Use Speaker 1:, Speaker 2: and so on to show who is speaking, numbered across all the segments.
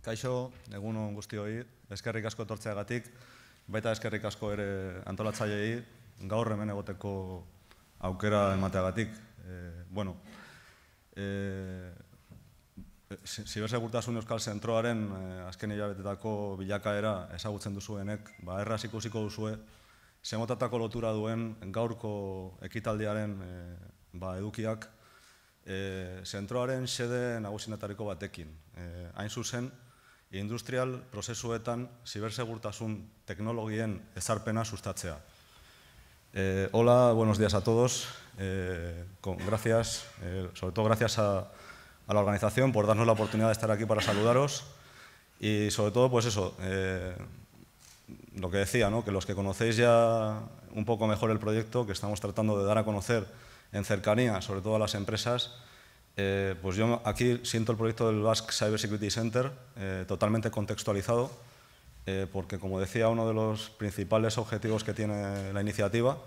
Speaker 1: Kaixo, egun hon guzti hori, eskerrik asko tortzeagatik, baita eskerrik asko ere antolatzaileei gaur hemen egoteko aukera emateagatik. gatik. Eh, bueno, eh, eh, Zibersa Gurtasun Euskal Zentroaren azken hilabetetako bilakaera ezagutzen duzuenek, ba, erraz ikusiko duzue, zemotatako lotura duen gaurko ekitaldiaren ba, edukiak, zentroaren sede nagusinatariko batekin. Hain zuzen, industrial prozesuetan zibersegurtasun teknologien ezarpena sustatzea. Eh, hola, buenos días a todos. Eh, con, gracias, eh, sobre todo gracias a, a, la organización por darnos la oportunidad de estar aquí para saludaros. Y sobre todo, pues eso, eh, lo que decía, ¿no? que los que conocéis ya un poco mejor el proyecto que estamos tratando de dar a conocer en cercanía, sobre todo a las empresas, eh, pues yo aquí siento el proyecto del Basque Cyber Security Center eh, totalmente contextualizado, eh, porque como decía, uno de los principales objetivos que tiene la iniciativa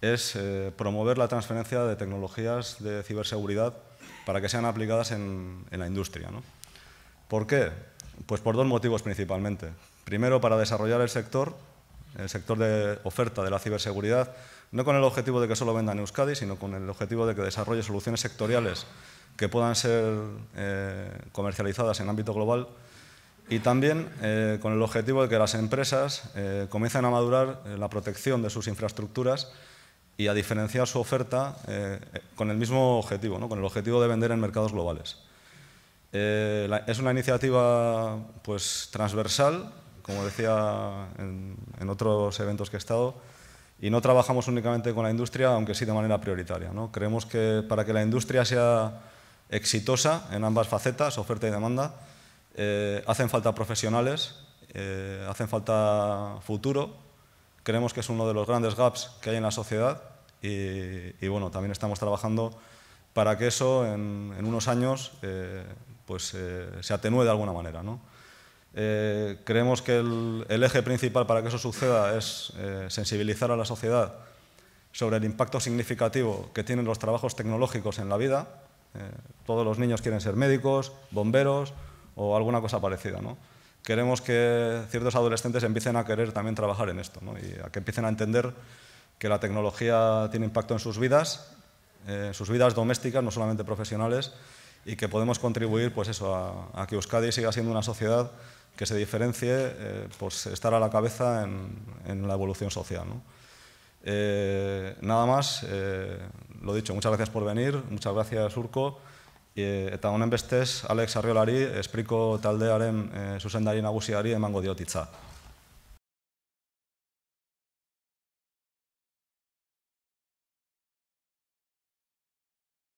Speaker 1: es promover la transferencia de tecnologías de ciberseguridad para que sean aplicadas en, la industria. ¿Por qué? Pues por dos motivos principalmente. Primero, para desarrollar el sector, el sector de oferta de la ciberseguridad, no con el objetivo de que solo venda en Euskadi, sino con el objetivo de que desarrolle soluciones sectoriales que puedan ser eh, comercializadas en ámbito global y también eh, con el objetivo de que las empresas eh, comiencen a madurar la protección de sus infraestructuras y a diferenciar su oferta con el mismo objetivo, ¿no? con el objetivo de vender en mercados globales. es una iniciativa pues, transversal, como decía en, en otros eventos que he estado, y no trabajamos únicamente con la industria, aunque sí de manera prioritaria. ¿no? Creemos que para que la industria sea exitosa en ambas facetas, oferta y demanda, eh, hacen falta profesionales, eh, hacen falta futuro. Creemos que es uno de los grandes gaps que hay en la sociedad y, bueno, también estamos trabajando para que eso en, unos años eh, pues, se atenúe de alguna manera. ¿no? Eh, creemos que el, eje principal para que eso suceda es eh, sensibilizar a la sociedad sobre el impacto significativo que tienen los trabajos tecnológicos en la vida. Eh, todos los niños quieren ser médicos, bomberos o alguna cosa parecida. Queremos que ciertos adolescentes empiecen a querer también trabajar en esto y a que empiecen a entender que la tecnología tiene impacto en sus vidas, en sus vidas domésticas, no solamente profesionales, y que podemos contribuir pues eso, a, que Euskadi siga siendo una sociedad que se diferencie eh, estar a la cabeza en, la evolución social. Eh, nada más, eh, lo dicho, muchas gracias por venir, muchas gracias Urco. eta honen bestez, Alex Arriolari, espriko taldearen e, susendari nagusiari emango diotitza.